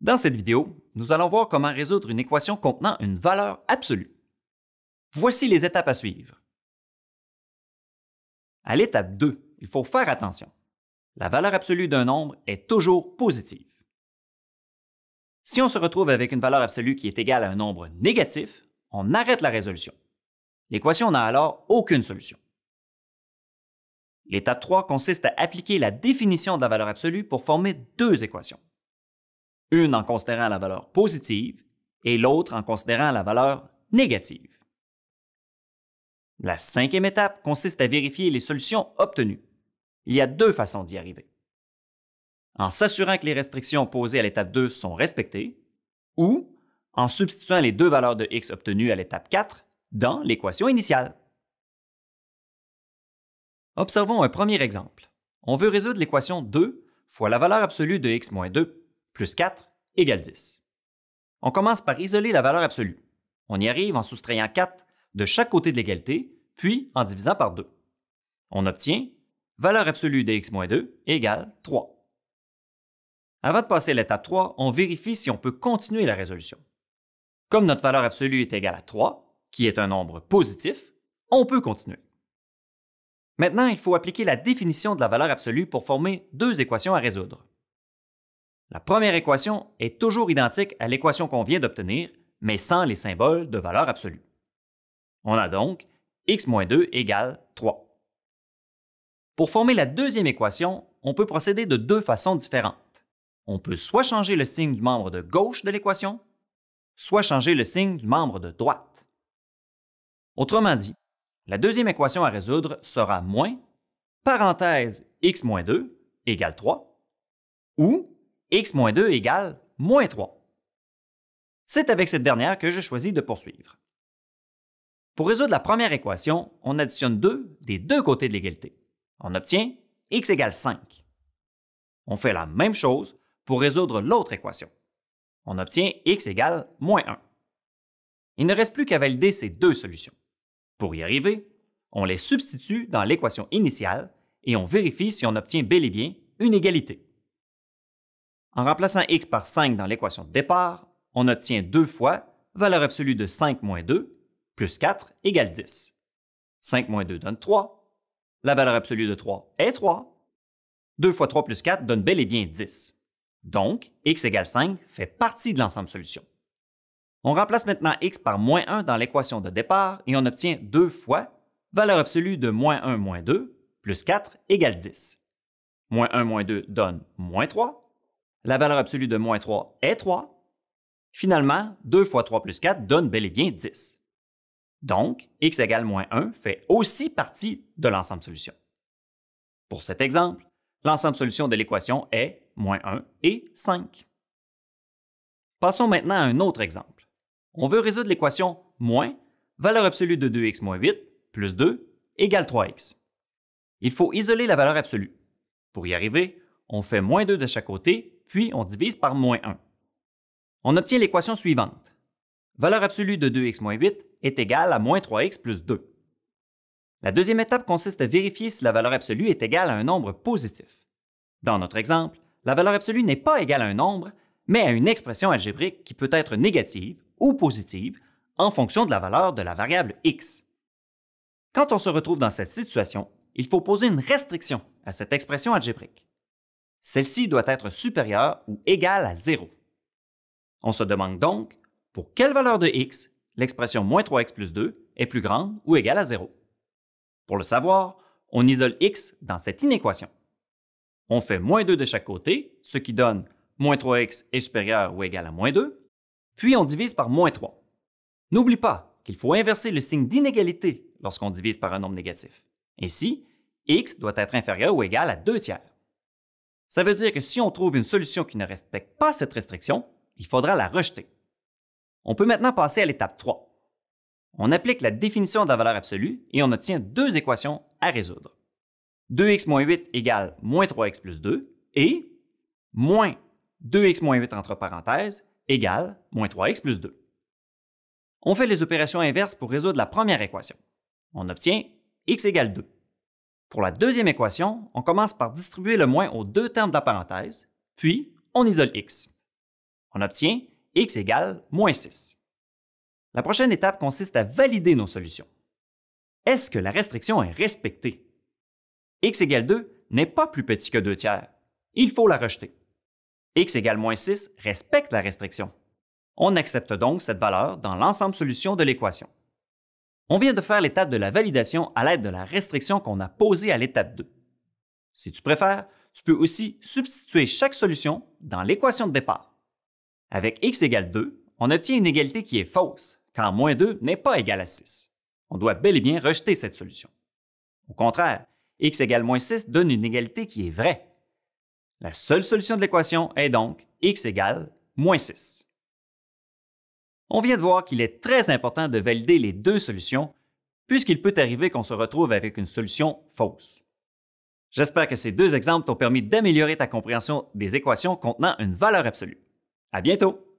Dans cette vidéo, nous allons voir comment résoudre une équation contenant une valeur absolue. Voici les étapes à suivre. À l'étape 2, il faut faire attention. La valeur absolue d'un nombre est toujours positive. Si on se retrouve avec une valeur absolue qui est égale à un nombre négatif, on arrête la résolution. L'équation n'a alors aucune solution. L'étape 3 consiste à appliquer la définition de la valeur absolue pour former deux équations une en considérant la valeur positive et l'autre en considérant la valeur négative. La cinquième étape consiste à vérifier les solutions obtenues. Il y a deux façons d'y arriver. En s'assurant que les restrictions posées à l'étape 2 sont respectées, ou en substituant les deux valeurs de x obtenues à l'étape 4 dans l'équation initiale. Observons un premier exemple. On veut résoudre l'équation 2 fois la valeur absolue de x moins 2 plus 4 égale 10. On commence par isoler la valeur absolue. On y arrive en soustrayant 4 de chaque côté de l'égalité, puis en divisant par 2. On obtient valeur absolue de x-2 égale 3. Avant de passer à l'étape 3, on vérifie si on peut continuer la résolution. Comme notre valeur absolue est égale à 3, qui est un nombre positif, on peut continuer. Maintenant, il faut appliquer la définition de la valeur absolue pour former deux équations à résoudre. La première équation est toujours identique à l'équation qu'on vient d'obtenir, mais sans les symboles de valeur absolue. On a donc x moins 2 égale 3. Pour former la deuxième équation, on peut procéder de deux façons différentes. On peut soit changer le signe du membre de gauche de l'équation, soit changer le signe du membre de droite. Autrement dit, la deuxième équation à résoudre sera moins parenthèse x moins 2 égale 3 ou x moins 2 égale moins 3. C'est avec cette dernière que je choisis de poursuivre. Pour résoudre la première équation, on additionne 2 des deux côtés de l'égalité. On obtient x égale 5. On fait la même chose pour résoudre l'autre équation. On obtient x égale moins 1. Il ne reste plus qu'à valider ces deux solutions. Pour y arriver, on les substitue dans l'équation initiale et on vérifie si on obtient bel et bien une égalité. En remplaçant x par 5 dans l'équation de départ, on obtient 2 fois valeur absolue de 5 moins 2 plus 4 égale 10. 5 moins 2 donne 3. La valeur absolue de 3 est 3. 2 fois 3 plus 4 donne bel et bien 10. Donc, x égale 5 fait partie de l'ensemble solution. On remplace maintenant x par moins 1 dans l'équation de départ et on obtient 2 fois valeur absolue de moins 1 moins 2 plus 4 égale 10. Moins 1 moins 2 donne moins 3. La valeur absolue de moins 3 est 3. Finalement, 2 fois 3 plus 4 donne bel et bien 10. Donc, x égale moins 1 fait aussi partie de l'ensemble solution. Pour cet exemple, l'ensemble solution de l'équation est moins 1 et 5. Passons maintenant à un autre exemple. On veut résoudre l'équation moins valeur absolue de 2x moins 8 plus 2 égale 3x. Il faut isoler la valeur absolue. Pour y arriver, on fait moins 2 de chaque côté puis on divise par moins 1. On obtient l'équation suivante. Valeur absolue de 2x moins 8 est égale à moins 3x plus 2. La deuxième étape consiste à vérifier si la valeur absolue est égale à un nombre positif. Dans notre exemple, la valeur absolue n'est pas égale à un nombre, mais à une expression algébrique qui peut être négative ou positive en fonction de la valeur de la variable x. Quand on se retrouve dans cette situation, il faut poser une restriction à cette expression algébrique. Celle-ci doit être supérieure ou égale à 0. On se demande donc pour quelle valeur de x l'expression moins 3x plus 2 est plus grande ou égale à 0. Pour le savoir, on isole x dans cette inéquation. On fait moins 2 de chaque côté, ce qui donne moins 3x est supérieur ou égal à moins 2, puis on divise par moins 3. N'oublie pas qu'il faut inverser le signe d'inégalité lorsqu'on divise par un nombre négatif. Ainsi, x doit être inférieur ou égal à 2 tiers. Ça veut dire que si on trouve une solution qui ne respecte pas cette restriction, il faudra la rejeter. On peut maintenant passer à l'étape 3. On applique la définition de la valeur absolue et on obtient deux équations à résoudre. 2x 8 égale moins 3x plus 2 et moins 2x 8 entre parenthèses égale moins 3x plus 2. On fait les opérations inverses pour résoudre la première équation. On obtient x égale 2. Pour la deuxième équation, on commence par distribuer le moins aux deux termes de la parenthèse, puis on isole x. On obtient x égale moins 6. La prochaine étape consiste à valider nos solutions. Est-ce que la restriction est respectée? x égale 2 n'est pas plus petit que 2 tiers. Il faut la rejeter. x égale moins 6 respecte la restriction. On accepte donc cette valeur dans l'ensemble solution de l'équation. On vient de faire l'étape de la validation à l'aide de la restriction qu'on a posée à l'étape 2. Si tu préfères, tu peux aussi substituer chaque solution dans l'équation de départ. Avec x égale 2, on obtient une égalité qui est fausse, car moins 2 n'est pas égal à 6. On doit bel et bien rejeter cette solution. Au contraire, x égale moins 6 donne une égalité qui est vraie. La seule solution de l'équation est donc x égale moins 6. On vient de voir qu'il est très important de valider les deux solutions, puisqu'il peut arriver qu'on se retrouve avec une solution fausse. J'espère que ces deux exemples t'ont permis d'améliorer ta compréhension des équations contenant une valeur absolue. À bientôt!